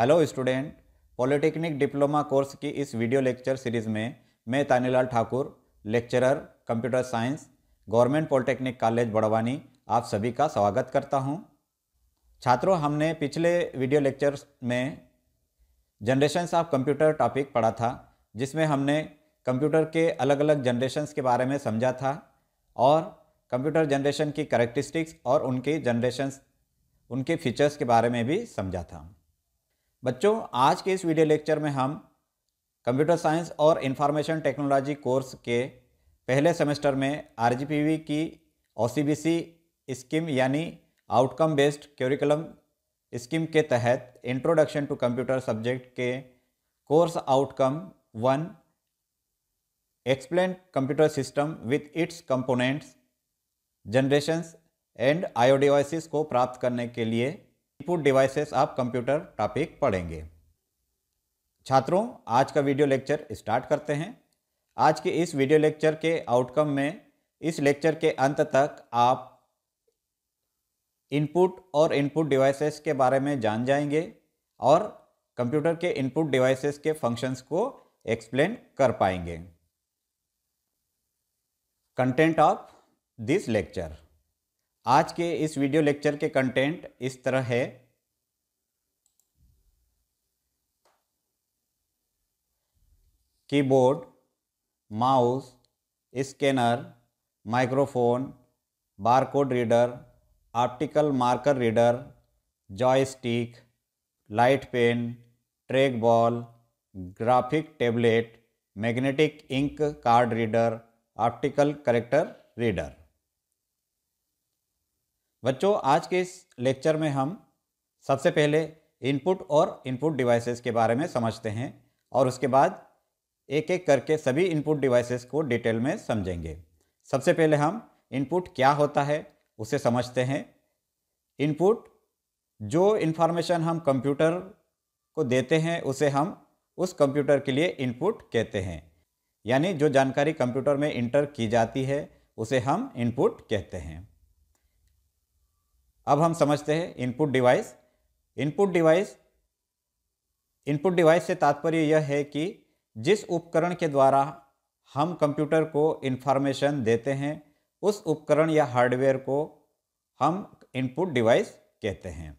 Hello student polytechnic diploma course की इस video lecture series में मैं Tanilal Thakur lecturer computer science government polytechnic college Barwani आप सभी का स्वागत करता हूं। छात्रों हमने पिछले वीडियो लेक्चर में जनरेशन्स ऑफ कंप्यूटर टॉपिक पढ़ा था जिसमें हमने कंप्यूटर के अलग अलग जनरेशन्स के बारे में समझा था और कंप्यूटर जनरेशन की करेक्टिस्टिक्स और उनकी जनरेशन्स उनके फीचर्स के बारे में भी समझा था बच्चों आज के इस वीडियो लेक्चर में हम कंप्यूटर साइंस और इंफॉर्मेशन टेक्नोलॉजी कोर्स के पहले सेमेस्टर में आर की ओ स्कीम यानी आउटकम बेस्ड क्यूरिकुलम स्कीम के तहत इंट्रोडक्शन टू कंप्यूटर सब्जेक्ट के course outcome one explain computer system with its components generations and I O devices को प्राप्त करने के लिए इनपुट डिवाइसेस आप कंप्यूटर टॉपिक पढ़ेंगे छात्रों आज का वीडियो लेक्चर स्टार्ट करते हैं आज के इस वीडियो लेक्चर के आउटकम में इस लेक्चर के अंत तक आप इनपुट और इनपुट डिवाइसेस के बारे में जान जाएंगे और कंप्यूटर के इनपुट डिवाइसेस के फंक्शंस को एक्सप्लेन कर पाएंगे कंटेंट ऑफ दिस लेक्चर आज के इस वीडियो लेक्चर के कंटेंट इस तरह है keyboard mouse scanner microphone barcode reader optical marker reader joystick light pen track ball graphic tablet magnetic ink card reader optical character reader बच्चों आज के इस लेक्चर में हम सबसे पहले इनपुट और इनपुट डिवाइसेस के बारे में समझते हैं और उसके बाद एक एक करके सभी इनपुट डिवाइसेस को डिटेल में समझेंगे सबसे पहले हम इनपुट क्या होता है उसे समझते हैं इनपुट जो इन्फॉर्मेशन हम कंप्यूटर को देते हैं उसे हम उस कंप्यूटर के लिए इनपुट कहते हैं यानी जो जानकारी कंप्यूटर में इंटर की जाती है उसे हम इनपुट कहते हैं अब हम समझते हैं input device input device input device से तात्पर्य यह है कि जिस उपकरण के द्वारा हम कंप्यूटर को इन्फॉर्मेशन देते हैं उस उपकरण या हार्डवेयर को हम इनपुट डिवाइस कहते हैं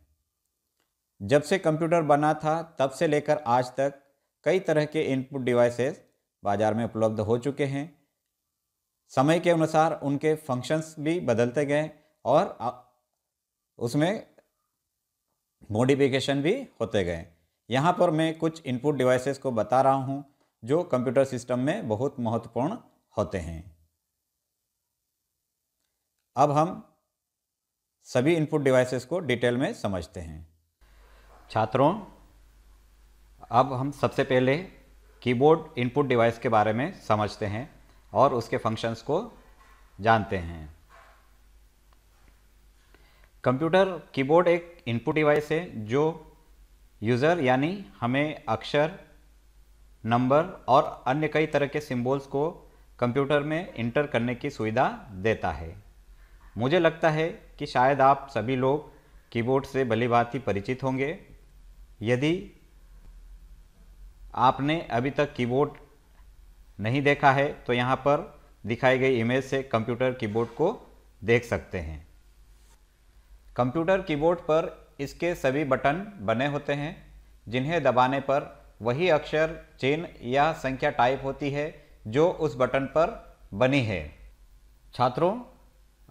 जब से कंप्यूटर बना था तब से लेकर आज तक कई तरह के इनपुट डिवाइसेस बाज़ार में उपलब्ध हो चुके हैं समय के अनुसार उनके फंक्शंस भी बदलते गए और उसमें मॉडिफिकेशन भी होते गए यहाँ पर मैं कुछ इनपुट डिवाइसेस को बता रहा हूँ जो कंप्यूटर सिस्टम में बहुत महत्वपूर्ण होते हैं अब हम सभी इनपुट डिवाइसेस को डिटेल में समझते हैं छात्रों अब हम सबसे पहले कीबोर्ड इनपुट डिवाइस के बारे में समझते हैं और उसके फंक्शंस को जानते हैं कंप्यूटर कीबोर्ड एक इनपुट डिवाइस है जो यूज़र यानी हमें अक्षर नंबर और अन्य कई तरह के सिंबल्स को कंप्यूटर में इंटर करने की सुविधा देता है मुझे लगता है कि शायद आप सभी लोग कीबोर्ड से भलीभांति परिचित होंगे यदि आपने अभी तक कीबोर्ड नहीं देखा है तो यहाँ पर दिखाई गई इमेज से कंप्यूटर कीबोर्ड को देख सकते हैं कंप्यूटर कीबोर्ड पर इसके सभी बटन बने होते हैं जिन्हें दबाने पर वही अक्षर चिन्ह या संख्या टाइप होती है जो उस बटन पर बनी है छात्रों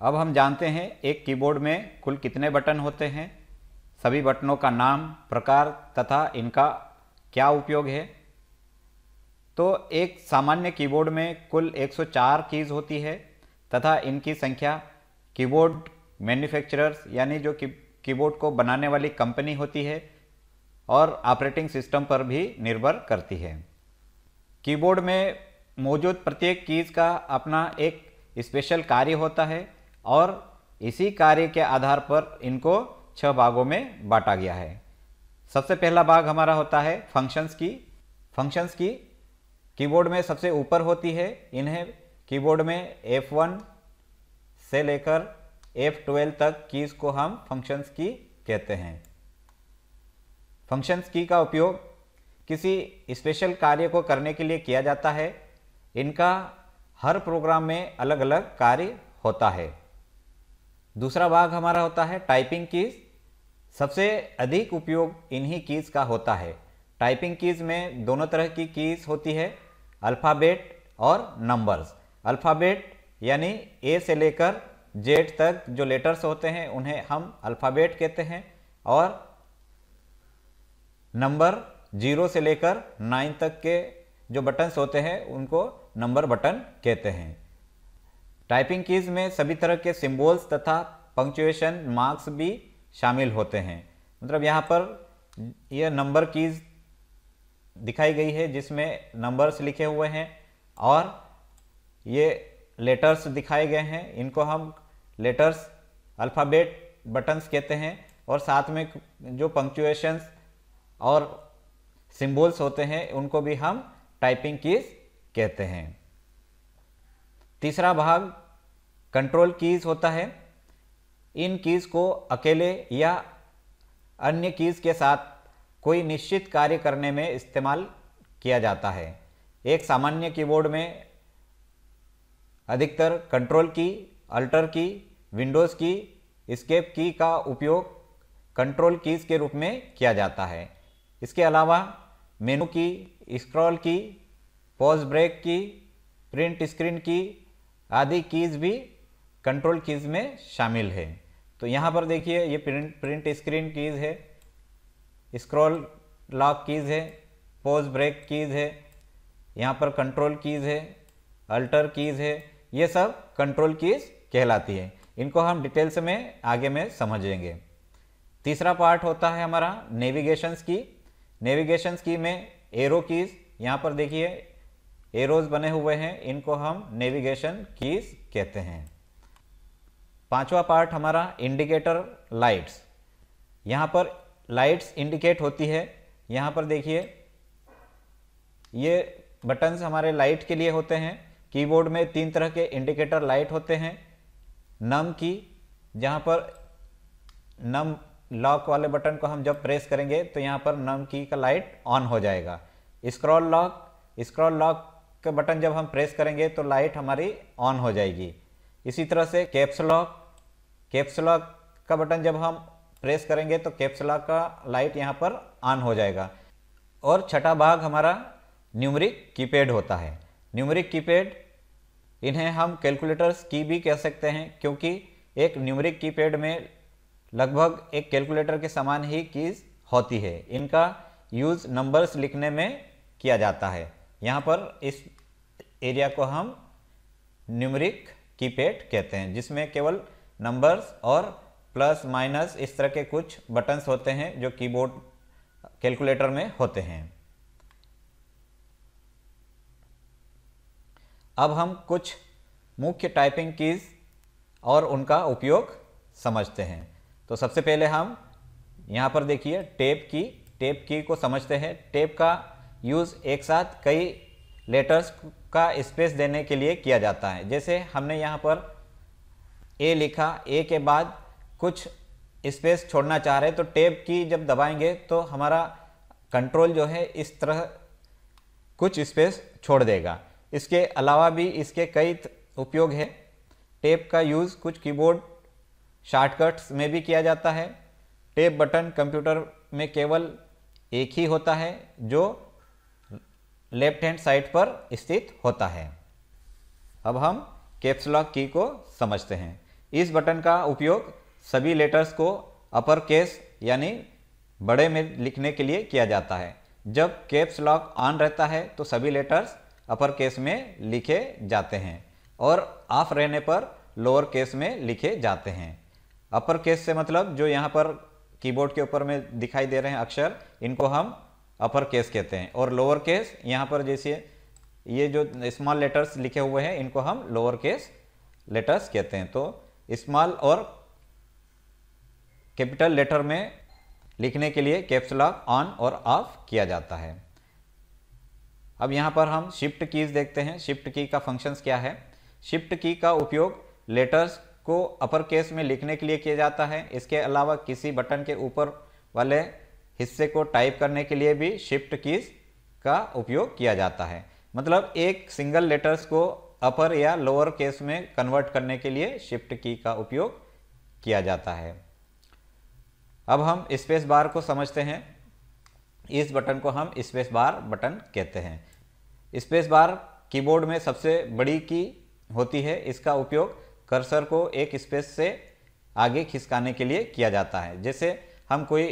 अब हम जानते हैं एक कीबोर्ड में कुल कितने बटन होते हैं सभी बटनों का नाम प्रकार तथा इनका क्या उपयोग है तो एक सामान्य कीबोर्ड में कुल 104 कीज होती है तथा इनकी संख्या कीबोर्ड मैन्युफैक्चरर्स यानी जो की कीबोर्ड को बनाने वाली कंपनी होती है और ऑपरेटिंग सिस्टम पर भी निर्भर करती है कीबोर्ड में मौजूद प्रत्येक कीज़ का अपना एक स्पेशल कार्य होता है और इसी कार्य के आधार पर इनको छह भागों में बांटा गया है सबसे पहला भाग हमारा होता है फंक्शंस की फंक्शंस की कीबोर्ड में सबसे ऊपर होती है इन्हें कीबोर्ड में F1 से लेकर F12 तक कीज़ को हम फंक्शंस की कहते हैं फंक्शंस की का उपयोग किसी स्पेशल कार्य को करने के लिए किया जाता है इनका हर प्रोग्राम में अलग अलग कार्य होता है दूसरा भाग हमारा होता है टाइपिंग कीज़ सबसे अधिक उपयोग इन्हीं कीज़ का होता है टाइपिंग कीज़ में दोनों तरह की कीज़ होती है अल्फ़ाबेट और नंबर्स अल्फ़ाबेट यानी ए से लेकर जेड तक जो लेटर्स होते हैं उन्हें हम अल्फ़ाबेट कहते हैं और नंबर जीरो से लेकर नाइन तक के जो बटन्स होते हैं उनको नंबर बटन कहते हैं टाइपिंग कीज में सभी तरह के सिंबल्स तथा पंक्चुएशन मार्क्स भी शामिल होते हैं मतलब यहाँ पर यह नंबर कीज दिखाई गई है जिसमें नंबर्स लिखे हुए हैं और ये लेटर्स दिखाए गए हैं इनको हम लेटर्स अल्फ़ाबेट बटन्स कहते हैं और साथ में जो पंक्चुएशंस और सिंबल्स होते हैं उनको भी हम टाइपिंग कीज कहते हैं तीसरा भाग कंट्रोल कीज होता है इन कीज को अकेले या अन्य कीज के साथ कोई निश्चित कार्य करने में इस्तेमाल किया जाता है एक सामान्य कीबोर्ड में अधिकतर कंट्रोल की अल्टर की विंडोज़ की स्केप की का उपयोग कंट्रोल कीज़ के रूप में किया जाता है इसके अलावा मेनू key scroll key pause break key print screen key आदि कीज़ भी कंट्रोल कीज़ में शामिल है तो यहाँ पर देखिए ये प्रिंट प्रिंट स्क्रीन कीज़ है स्क्रॉल लॉक कीज़ है पॉज ब्रेक कीज़ है यहाँ पर कंट्रोल कीज़ है अल्टर कीज़ है ये सब कंट्रोल कीज़ कहलाती है इनको हम डिटेल्स में आगे में समझेंगे तीसरा पार्ट होता है हमारा नेविगेशंस की नेविगेशन की में एरो कीज यहाँ पर देखिए एरोज बने हुए हैं इनको हम नेविगेशन कीज कहते हैं पांचवा पार्ट हमारा इंडिकेटर लाइट्स यहाँ पर लाइट्स इंडिकेट होती है यहाँ पर देखिए ये बटन्स हमारे लाइट के लिए होते हैं कीबोर्ड में तीन तरह के इंडिकेटर लाइट होते हैं नम की जहाँ पर नम लॉक वाले बटन को हम जब प्रेस करेंगे तो यहाँ पर नम की का लाइट ऑन हो जाएगा स्क्रॉल लॉक स्क्रॉल लॉक का बटन जब हम प्रेस करेंगे तो लाइट हमारी ऑन हो जाएगी इसी तरह से कैप्स लॉक कैप्स लॉक का बटन जब हम प्रेस करेंगे तो कैप्स लॉक का लाइट यहाँ पर ऑन हो जाएगा और छठा भाग हमारा न्यूमरिक कीपैड होता है न्यूमरिक कीपैड इन्हें हम कैलकुलेटर्स की भी कह सकते हैं क्योंकि एक न्यूमरिक कीपैड में लगभग एक कैलकुलेटर के समान ही कीज होती है इनका यूज़ नंबर्स लिखने में किया जाता है यहाँ पर इस एरिया को हम न्यूमरिक कीपैड कहते हैं जिसमें केवल नंबर्स और प्लस माइनस इस तरह के कुछ बटन्स होते हैं जो कीबोर्ड कैलकुलेटर में होते हैं अब हम कुछ मुख्य टाइपिंग कीज़ और उनका उपयोग समझते हैं तो सबसे पहले हम यहाँ पर देखिए टेप की टेप की को समझते हैं टेप का यूज़ एक साथ कई लेटर्स का स्पेस देने के लिए किया जाता है जैसे हमने यहाँ पर ए लिखा ए के बाद कुछ स्पेस छोड़ना चाह रहे तो टेप की जब दबाएंगे तो हमारा कंट्रोल जो है इस तरह कुछ स्पेस छोड़ देगा इसके अलावा भी इसके कई उपयोग है टेप का यूज़ कुछ कीबोर्ड शॉर्टकट्स में भी किया जाता है टेप बटन कंप्यूटर में केवल एक ही होता है जो लेफ्ट हैंड साइड पर स्थित होता है अब हम कैप्स लॉक की को समझते हैं इस बटन का उपयोग सभी लेटर्स को अपर केस यानी बड़े में लिखने के लिए किया जाता है जब कैप्स लॉक ऑन रहता है तो सभी लेटर्स अपर केस में लिखे जाते हैं और ऑफ रहने पर लोअर केस में लिखे जाते हैं अपर केस से मतलब जो यहाँ पर कीबोर्ड के ऊपर में दिखाई दे रहे हैं अक्षर इनको हम अपर केस कहते हैं और लोअर केस यहाँ पर जैसे ये जो स्मॉल लेटर्स लिखे हुए हैं इनको हम लोअर केस लेटर्स कहते हैं तो स्मॉल और कैपिटल लेटर में लिखने के लिए कैप्स लॉक ऑन और ऑफ किया जाता है अब यहाँ पर हम शिफ्ट कीज देखते हैं शिफ्ट की का फंक्शंस क्या है शिफ्ट की का उपयोग लेटर्स को अपर केस में लिखने के लिए किया जाता है इसके अलावा किसी बटन के ऊपर वाले हिस्से को टाइप करने के लिए भी शिफ्ट कीज का उपयोग किया जाता है मतलब एक सिंगल लेटर्स को अपर या लोअर केस में कन्वर्ट करने के लिए शिफ्ट की का उपयोग किया जाता है अब हम स्पेस बार को समझते हैं इस बटन को हम स्पेस बार बटन कहते हैं स्पेस बार कीबोर्ड में सबसे बड़ी की होती है इसका उपयोग कर्सर को एक स्पेस से आगे खिसकाने के लिए किया जाता है जैसे हम कोई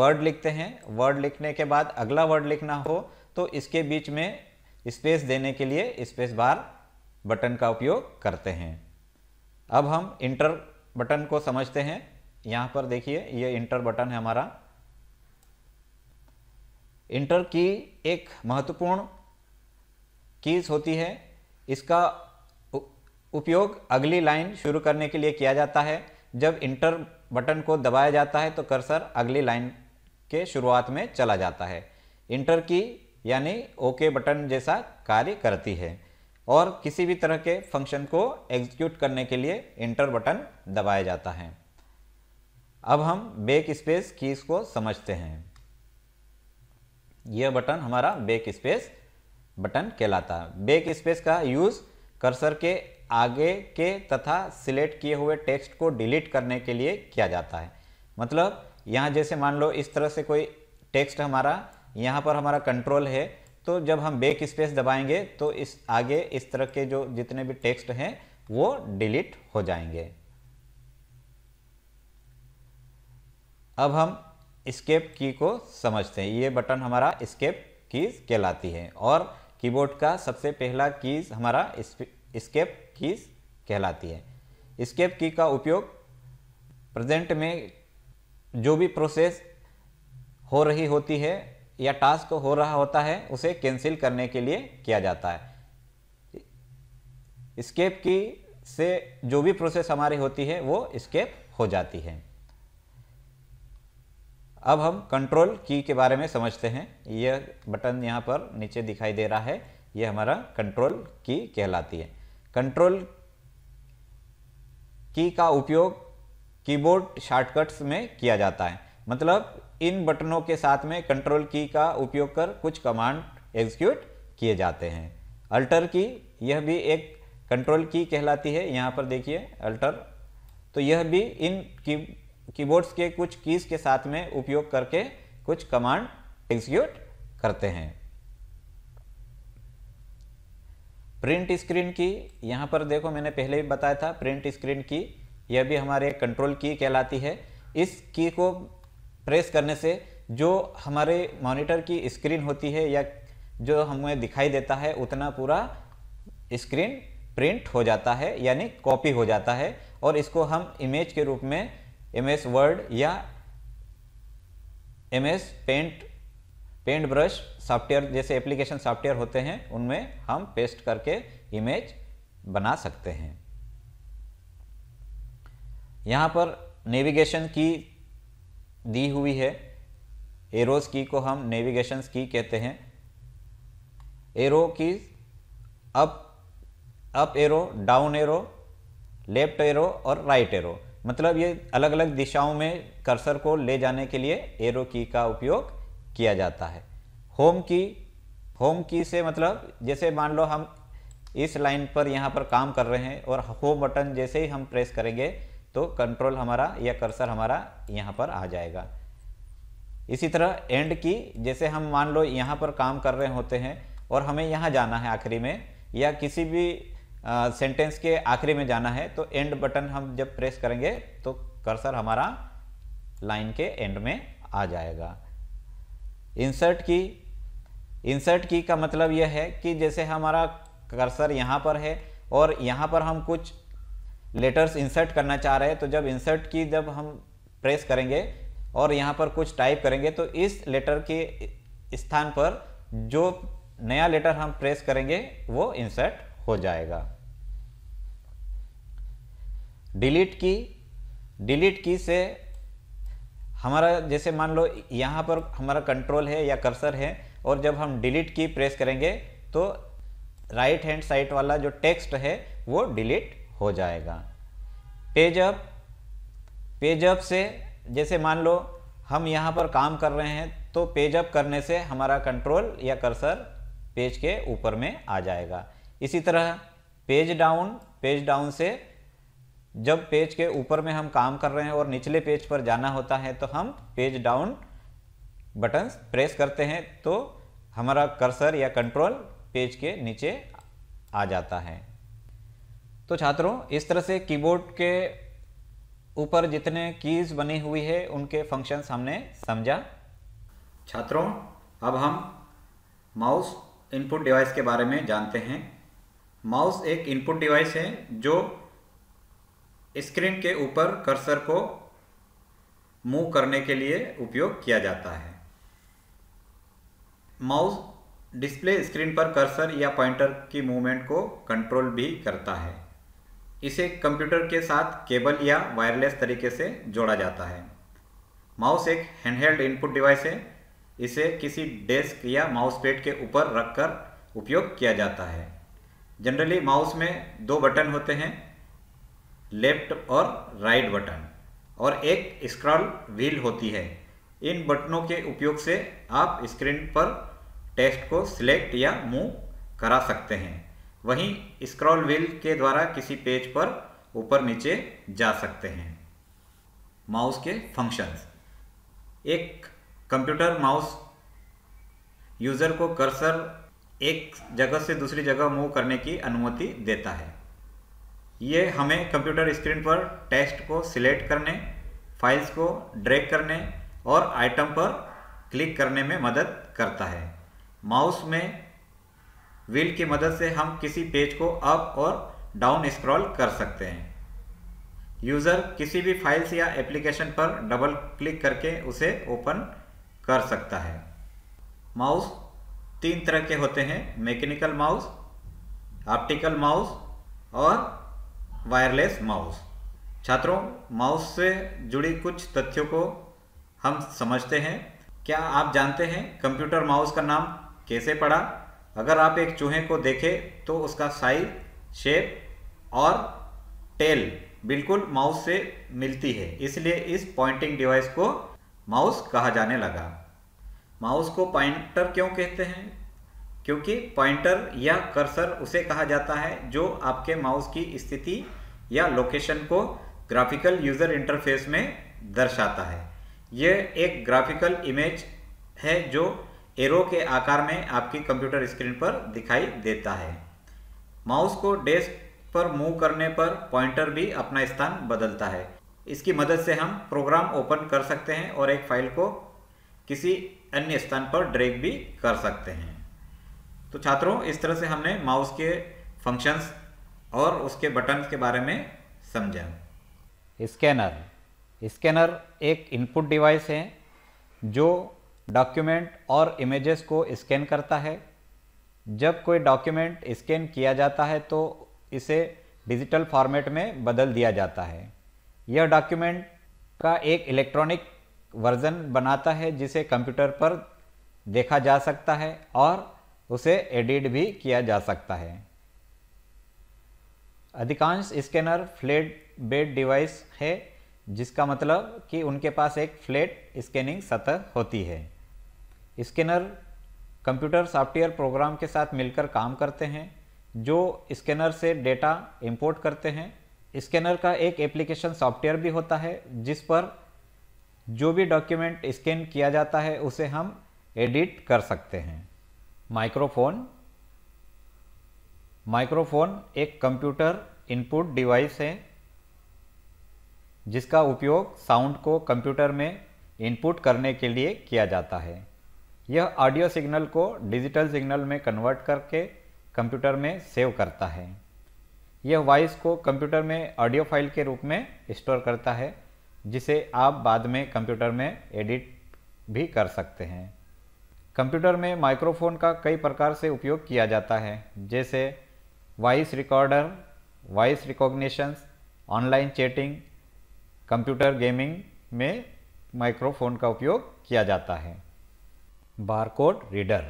वर्ड लिखते हैं वर्ड लिखने के बाद अगला वर्ड लिखना हो तो इसके बीच में स्पेस देने के लिए स्पेस बार बटन का उपयोग करते हैं अब हम इंटर बटन को समझते हैं यहाँ पर देखिए ये इंटर बटन है हमारा इंटर की एक महत्वपूर्ण कीज होती है इसका उपयोग अगली लाइन शुरू करने के लिए किया जाता है जब इंटर बटन को दबाया जाता है तो कर्सर अगली लाइन के शुरुआत में चला जाता है इंटर की यानी ओके बटन जैसा कार्य करती है और किसी भी तरह के फंक्शन को एग्जीक्यूट करने के लिए इंटर बटन दबाया जाता है अब हम बेक स्पेस कीज को समझते हैं यह बटन हमारा बेक स्पेस बटन कहलाता है बेक स्पेस का यूज़ कर्सर के आगे के तथा सिलेक्ट किए हुए टेक्स्ट को डिलीट करने के लिए किया जाता है मतलब यहाँ जैसे मान लो इस तरह से कोई टेक्स्ट हमारा यहाँ पर हमारा कंट्रोल है तो जब हम बेक स्पेस दबाएंगे तो इस आगे इस तरह के जो जितने भी टेक्स्ट हैं वो डिलीट हो जाएंगे अब हम स्केप की को समझते हैं ये बटन हमारा स्केप कीज़ कहलाती है और कीबोर्ड का सबसे पहला कीज़ हमारा स्केप कीज कहलाती है स्केप की का उपयोग प्रेजेंट में जो भी प्रोसेस हो रही होती है या टास्क हो रहा होता है उसे कैंसिल करने के लिए किया जाता है स्केप की से जो भी प्रोसेस हमारी होती है वो स्केप हो जाती है अब हम कंट्रोल की के बारे में समझते हैं यह बटन यहाँ पर नीचे दिखाई दे रहा है यह हमारा कंट्रोल की कहलाती है कंट्रोल की का उपयोग कीबोर्ड शॉर्टकट्स में किया जाता है मतलब इन बटनों के साथ में कंट्रोल की का उपयोग कर कुछ कमांड एग्जीक्यूट किए जाते हैं अल्टर की यह भी एक कंट्रोल की कहलाती है यहाँ पर देखिए अल्टर तो यह भी इन की कीबोर्ड्स के कुछ कीज़ के साथ में उपयोग करके कुछ कमांड एग्जीक्यूट करते हैं प्रिंट स्क्रीन की यहाँ पर देखो मैंने पहले भी बताया था प्रिंट स्क्रीन की यह भी हमारे कंट्रोल की कहलाती है इस की को प्रेस करने से जो हमारे मॉनिटर की स्क्रीन होती है या जो हमें दिखाई देता है उतना पूरा स्क्रीन प्रिंट हो जाता है यानी कॉपी हो जाता है और इसको हम इमेज के रूप में एम एस वर्ड या M S paint paint brush software जैसे एप्लीकेशन सॉफ्टवेयर होते हैं उनमें हम पेस्ट करके इमेज बना सकते हैं यहाँ पर नेविगेशन की दी हुई है एरोज की को हम नेविगेशन की कहते हैं arrow key up up arrow down arrow left arrow और राइट एरो मतलब ये अलग अलग दिशाओं में कर्सर को ले जाने के लिए एरो की का उपयोग किया जाता है होम की होम की से मतलब जैसे मान लो हम इस लाइन पर यहाँ पर काम कर रहे हैं और होम बटन जैसे ही हम प्रेस करेंगे तो कंट्रोल हमारा या कर्सर हमारा यहाँ पर आ जाएगा इसी तरह एंड की जैसे हम मान लो यहाँ पर काम कर रहे होते हैं और हमें यहाँ जाना है आखिरी में या किसी भी सेंटेंस के आखिरी में जाना है तो एंड बटन हम जब प्रेस करेंगे तो कर्सर हमारा लाइन के एंड में आ जाएगा इंसर्ट की इंसर्ट की का मतलब यह है कि जैसे हमारा कर्सर यहाँ पर है और यहाँ पर हम कुछ लेटर्स इंसर्ट करना चाह रहे हैं तो जब इंसर्ट की जब हम प्रेस करेंगे और यहाँ पर कुछ टाइप करेंगे तो इस लेटर के स्थान पर जो नया लेटर हम प्रेस करेंगे वो इंसर्ट हो जाएगा डिलीट की डिलीट की से हमारा जैसे मान लो यहाँ पर हमारा कंट्रोल है या कर्सर है और जब हम डिलीट की प्रेस करेंगे तो राइट हैंड साइड वाला जो टेक्स्ट है वो डिलीट हो जाएगा पेज अप पेज अप से जैसे मान लो हम यहाँ पर काम कर रहे हैं तो पेज अप करने से हमारा कंट्रोल या कर्सर पेज के ऊपर में आ जाएगा इसी तरह पेज डाउन पेज डाउन से जब पेज के ऊपर में हम काम कर रहे हैं और निचले पेज पर जाना होता है तो हम पेज डाउन बटन प्रेस करते हैं तो हमारा कर्सर या कंट्रोल पेज के नीचे आ जाता है तो छात्रों इस तरह से कीबोर्ड के ऊपर जितने कीज बनी हुई है उनके फंक्शंस हमने समझा छात्रों अब हम माउस इनपुट डिवाइस के बारे में जानते हैं माउस एक इनपुट डिवाइस है जो स्क्रीन के ऊपर कर्सर को मूव करने के लिए उपयोग किया जाता है माउस डिस्प्ले स्क्रीन पर कर्सर या पॉइंटर की मूवमेंट को कंट्रोल भी करता है इसे कंप्यूटर के साथ केबल या वायरलेस तरीके से जोड़ा जाता है माउस एक हैंडहेल्ड इनपुट डिवाइस है इसे किसी डेस्क या माउस पेड के ऊपर रखकर उपयोग किया जाता है जनरली माउस में दो बटन होते हैं लेफ्ट और राइट बटन और एक स्क्रॉल व्हील होती है इन बटनों के उपयोग से आप स्क्रीन पर टेक्स्ट को सिलेक्ट या मूव करा सकते हैं वहीं स्क्रॉल व्हील के द्वारा किसी पेज पर ऊपर नीचे जा सकते हैं माउस के फंक्शंस एक कंप्यूटर माउस यूज़र को कर्सर एक जगह से दूसरी जगह मूव करने की अनुमति देता है ये हमें कंप्यूटर स्क्रीन पर टेक्स्ट को सिलेक्ट करने फाइल्स को ड्रैग करने और आइटम पर क्लिक करने में मदद करता है माउस में व्हील की मदद से हम किसी पेज को अप और डाउन स्क्रॉल कर सकते हैं यूज़र किसी भी फाइल्स या एप्लीकेशन पर डबल क्लिक करके उसे ओपन कर सकता है माउस तीन तरह के होते हैं मैकेनिकल माउस ऑप्टिकल माउस और वायरलेस माउस छात्रों माउस से जुड़ी कुछ तथ्यों को हम समझते हैं क्या आप जानते हैं कंप्यूटर माउस का नाम कैसे पड़ा अगर आप एक चूहे को देखें तो उसका साइज शेप और टेल बिल्कुल माउस से मिलती है इसलिए इस पॉइंटिंग डिवाइस को माउस कहा जाने लगा माउस को पॉइंटर क्यों कहते हैं क्योंकि पॉइंटर या कर्सर उसे कहा जाता है जो आपके माउस की स्थिति या लोकेशन को ग्राफिकल यूज़र इंटरफेस में दर्शाता है यह एक ग्राफिकल इमेज है जो एरो के आकार में आपकी कंप्यूटर स्क्रीन पर दिखाई देता है माउस को डेस्क पर मूव करने पर पॉइंटर भी अपना स्थान बदलता है इसकी मदद से हम प्रोग्राम ओपन कर सकते हैं और एक फाइल को किसी अन्य स्थान पर ड्रैग भी कर सकते हैं तो छात्रों इस तरह से हमने माउस के फंक्शंस और उसके बटन के बारे में समझा स्कैनर स्कैनर एक इनपुट डिवाइस है जो डॉक्यूमेंट और इमेजेस को स्कैन करता है जब कोई डॉक्यूमेंट स्कैन किया जाता है तो इसे डिजिटल फॉर्मेट में बदल दिया जाता है यह डॉक्यूमेंट का एक इलेक्ट्रॉनिक वर्जन बनाता है जिसे कंप्यूटर पर देखा जा सकता है और उसे एडिट भी किया जा सकता है अधिकांश स्कैनर फ्लैट बेड डिवाइस है जिसका मतलब कि उनके पास एक फ्लैट स्कैनिंग सतह होती है स्कैनर कंप्यूटर सॉफ्टवेयर प्रोग्राम के साथ मिलकर काम करते हैं जो स्कैनर से डेटा इंपोर्ट करते हैं स्कैनर का एक एप्लीकेशन सॉफ्टवेयर भी होता है जिस पर जो भी डॉक्यूमेंट स्कैन किया जाता है उसे हम एडिट कर सकते हैं माइक्रोफोन माइक्रोफोन एक कंप्यूटर इनपुट डिवाइस है जिसका उपयोग साउंड को कंप्यूटर में इनपुट करने के लिए किया जाता है यह ऑडियो सिग्नल को डिजिटल सिग्नल में कन्वर्ट करके कंप्यूटर में सेव करता है यह वॉइस को कंप्यूटर में ऑडियो फाइल के रूप में स्टोर करता है जिसे आप बाद में कंप्यूटर में एडिट भी कर सकते हैं कंप्यूटर में माइक्रोफोन का कई प्रकार से उपयोग किया जाता है जैसे voice recorder voice recognitions online chatting computer gaming में माइक्रोफोन का उपयोग किया जाता है बारकोड रीडर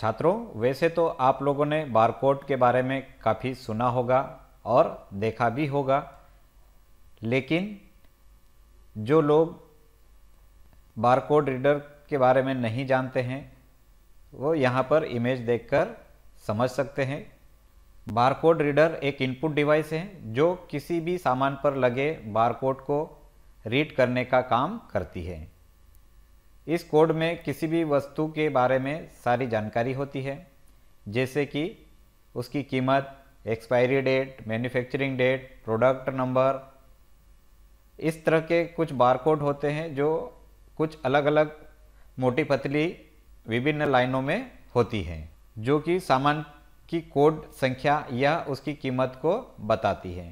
छात्रों वैसे तो आप लोगों ने बारकोड के बारे में काफ़ी सुना होगा और देखा भी होगा लेकिन जो लोग बारकोड रीडर के बारे में नहीं जानते हैं वो यहाँ पर इमेज देखकर समझ सकते हैं बारकोड रीडर एक इनपुट डिवाइस है जो किसी भी सामान पर लगे बारकोड को रीड करने का काम करती है इस कोड में किसी भी वस्तु के बारे में सारी जानकारी होती है जैसे कि उसकी कीमत expiry date manufacturing date product number इस तरह के कुछ बारकोड होते हैं जो कुछ अलग अलग मोटी पतली विभिन्न लाइनों में होती है जो कि सामान की कोड संख्या या उसकी कीमत को बताती है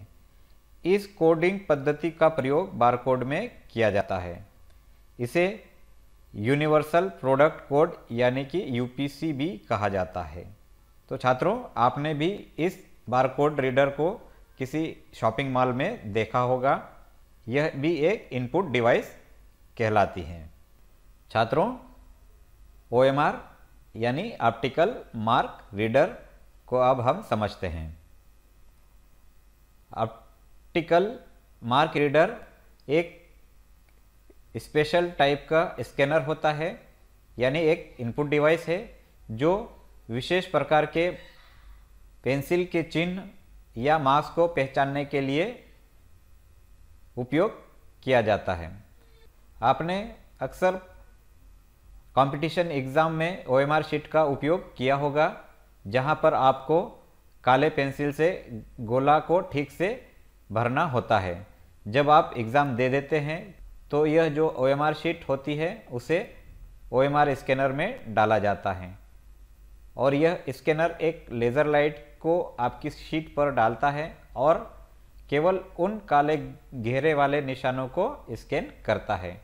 इस कोडिंग पद्धति का प्रयोग बारकोड में किया जाता है इसे यूनिवर्सल प्रोडक्ट कोड यानी कि यूपीसी भी कहा जाता है तो छात्रों आपने भी इस बारकोड रीडर को किसी शॉपिंग मॉल में देखा होगा यह भी एक इनपुट डिवाइस कहलाती हैं छात्रों ओ यानी ऑप्टिकल मार्क रीडर को अब हम समझते हैं ऑप्टिकल मार्क रीडर एक स्पेशल टाइप का स्कैनर होता है यानी एक इनपुट डिवाइस है जो विशेष प्रकार के पेंसिल के चिन्ह या मास को पहचानने के लिए उपयोग किया जाता है आपने अक्सर कंपटीशन एग्ज़ाम में ओ शीट का उपयोग किया होगा जहां पर आपको काले पेंसिल से गोला को ठीक से भरना होता है जब आप एग्ज़ाम दे देते हैं तो यह जो ओ शीट होती है उसे ओ स्कैनर में डाला जाता है और यह स्कैनर एक लेज़र लाइट को आपकी शीट पर डालता है और केवल उन काले घेरे वाले निशानों को स्कैन करता है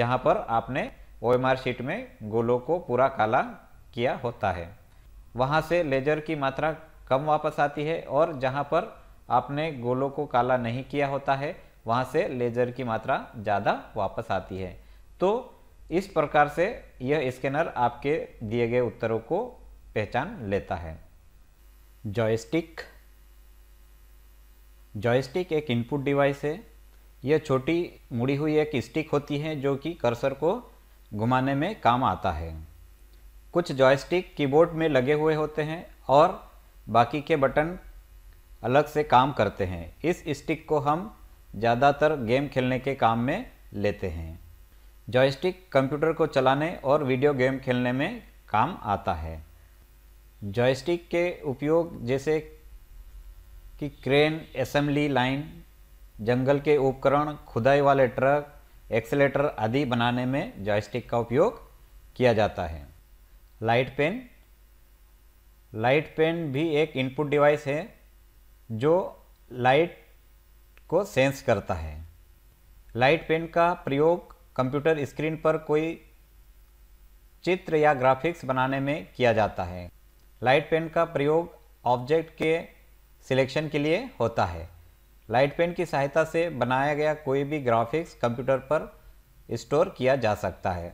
जहां पर आपने ओ शीट में गोलों को पूरा काला किया होता है वहाँ से लेजर की मात्रा कम वापस आती है और जहाँ पर आपने गोलों को काला नहीं किया होता है वहाँ से लेजर की मात्रा ज़्यादा वापस आती है तो इस प्रकार से यह स्कैनर आपके दिए गए उत्तरों को पहचान लेता है जॉयस्टिक जॉयस्टिक एक इनपुट डिवाइस है यह छोटी मुड़ी हुई एक स्टिक होती है जो कि कर्सर को घुमाने में काम आता है कुछ जॉयस्टिक कीबोर्ड में लगे हुए होते हैं और बाकी के बटन अलग से काम करते हैं इस स्टिक को हम ज़्यादातर गेम खेलने के काम में लेते हैं जॉयस्टिक कंप्यूटर को चलाने और वीडियो गेम खेलने में काम आता है जॉयस्टिक के उपयोग जैसे कि क्रेन असेंबली लाइन जंगल के उपकरण खुदाई वाले ट्रक एक्सेलेटर आदि बनाने में जॉयस्टिक का उपयोग किया जाता है लाइट पेन लाइट पेन भी एक इनपुट डिवाइस है जो लाइट को सेंस करता है लाइट पेन का प्रयोग कंप्यूटर स्क्रीन पर कोई चित्र या ग्राफिक्स बनाने में किया जाता है लाइट पेन का प्रयोग ऑब्जेक्ट के सिलेक्शन के लिए होता है लाइट पेन की सहायता से बनाया गया कोई भी ग्राफिक्स कंप्यूटर पर स्टोर किया जा सकता है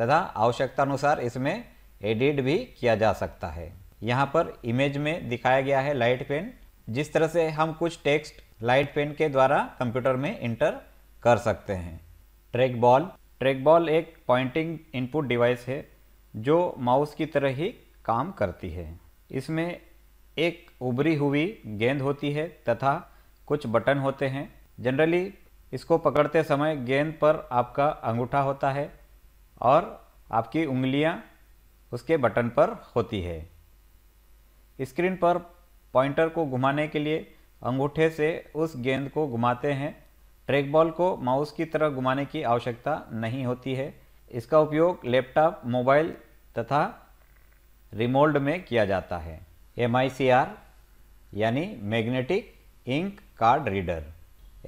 तथा आवश्यकतानुसार इसमें एडिट भी किया जा सकता है यहाँ पर इमेज में दिखाया गया है लाइट पेन जिस तरह से हम कुछ टेक्स्ट लाइट पेन के द्वारा कंप्यूटर में इंटर कर सकते हैं ट्रैक बॉल ट्रैक बॉल एक पॉइंटिंग इनपुट डिवाइस है जो माउस की तरह ही काम करती है इसमें एक उभरी हुई गेंद होती है तथा कुछ बटन होते हैं जनरली इसको पकड़ते समय गेंद पर आपका अंगूठा होता है और आपकी उंगलियां उसके बटन पर होती है स्क्रीन पर पॉइंटर को घुमाने के लिए अंगूठे से उस गेंद को घुमाते हैं ट्रैक बॉल को माउस की तरह घुमाने की आवश्यकता नहीं होती है इसका उपयोग लैपटॉप मोबाइल तथा रिमोल्ड में किया जाता है एम यानी magnetic ink card reader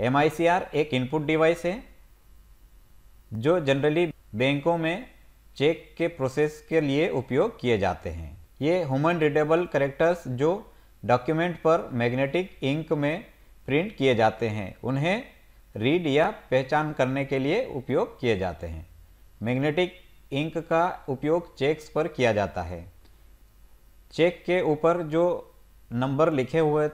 M एक इनपुट डिवाइस है जो जनरली बैंकों में चेक के प्रोसेस के लिए उपयोग किए जाते हैं ये ह्यूमन रीडेबल करेक्टर्स जो डॉक्यूमेंट पर मैग्नेटिक इंक में प्रिंट किए जाते हैं उन्हें रीड या पहचान करने के लिए उपयोग किए जाते हैं मैग्नेटिक इंक का उपयोग चेक्स पर किया जाता है चेक के ऊपर जो नंबर लिखे हुए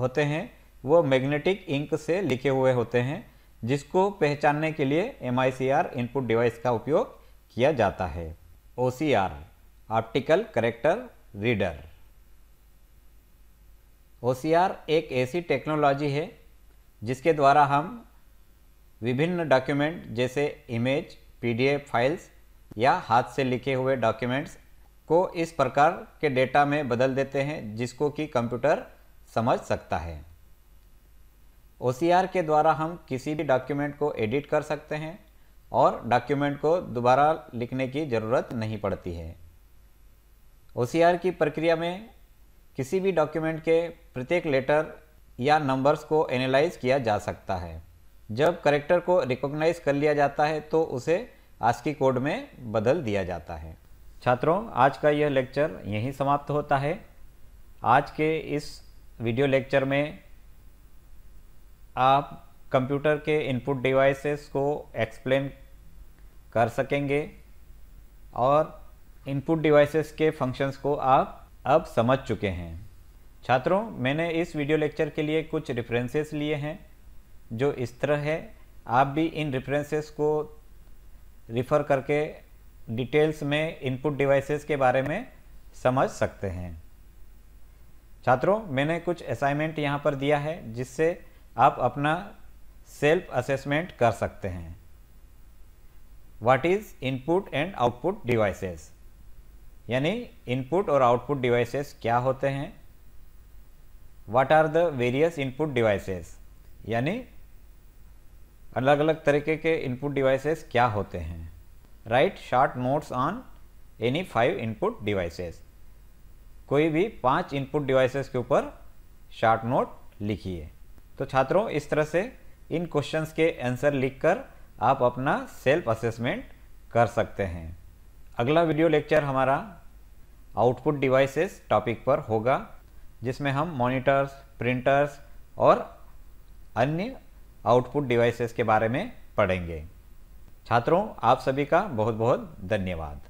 होते हैं वो मैग्नेटिक इंक से लिखे हुए होते हैं जिसको पहचानने के लिए एम इनपुट डिवाइस का उपयोग किया जाता है O optical character reader O एक ऐसी टेक्नोलॉजी है जिसके द्वारा हम विभिन्न डॉक्यूमेंट जैसे इमेज पीडीएफ फाइल्स या हाथ से लिखे हुए डॉक्यूमेंट्स को इस प्रकार के डेटा में बदल देते हैं जिसको कि कंप्यूटर समझ सकता है ओ के द्वारा हम किसी भी डॉक्यूमेंट को एडिट कर सकते हैं और डॉक्यूमेंट को दोबारा लिखने की ज़रूरत नहीं पड़ती है ओ की प्रक्रिया में किसी भी डॉक्यूमेंट के प्रत्येक लेटर या नंबर्स को एनालाइज किया जा सकता है जब करेक्टर को रिकॉग्नाइज कर लिया जाता है तो उसे आस्की कोड में बदल दिया जाता है छात्रों आज का यह लेक्चर यहीं समाप्त होता है आज के इस वीडियो लेक्चर में आप कंप्यूटर के इनपुट डिवाइसेस को एक्सप्लेन कर सकेंगे और इनपुट डिवाइसेस के फंक्शंस को आप अब समझ चुके हैं छात्रों मैंने इस वीडियो लेक्चर के लिए कुछ रेफरेंसेस लिए हैं जो इस तरह है आप भी इन रेफरेंसेस को रिफ़र करके डिटेल्स में इनपुट डिवाइसेस के बारे में समझ सकते हैं छात्रों मैंने कुछ असाइनमेंट यहाँ पर दिया है जिससे आप अपना सेल्फ असेसमेंट कर सकते हैं what is input and output devices यानी इनपुट और आउटपुट डिवाइसेस क्या होते हैं what are the various input devices यानी अलग अलग तरीके के इनपुट डिवाइसेस क्या होते हैं write short notes on any five input devices कोई भी पांच इनपुट डिवाइसेस के ऊपर शॉर्ट नोट लिखिए तो छात्रों इस तरह से इन क्वेश्चंस के आंसर लिखकर आप अपना सेल्फ असेसमेंट कर सकते हैं अगला वीडियो लेक्चर हमारा आउटपुट डिवाइसेस टॉपिक पर होगा जिसमें हम मॉनिटर्स प्रिंटर्स और अन्य आउटपुट डिवाइसेस के बारे में पढ़ेंगे छात्रों आप सभी का बहुत बहुत धन्यवाद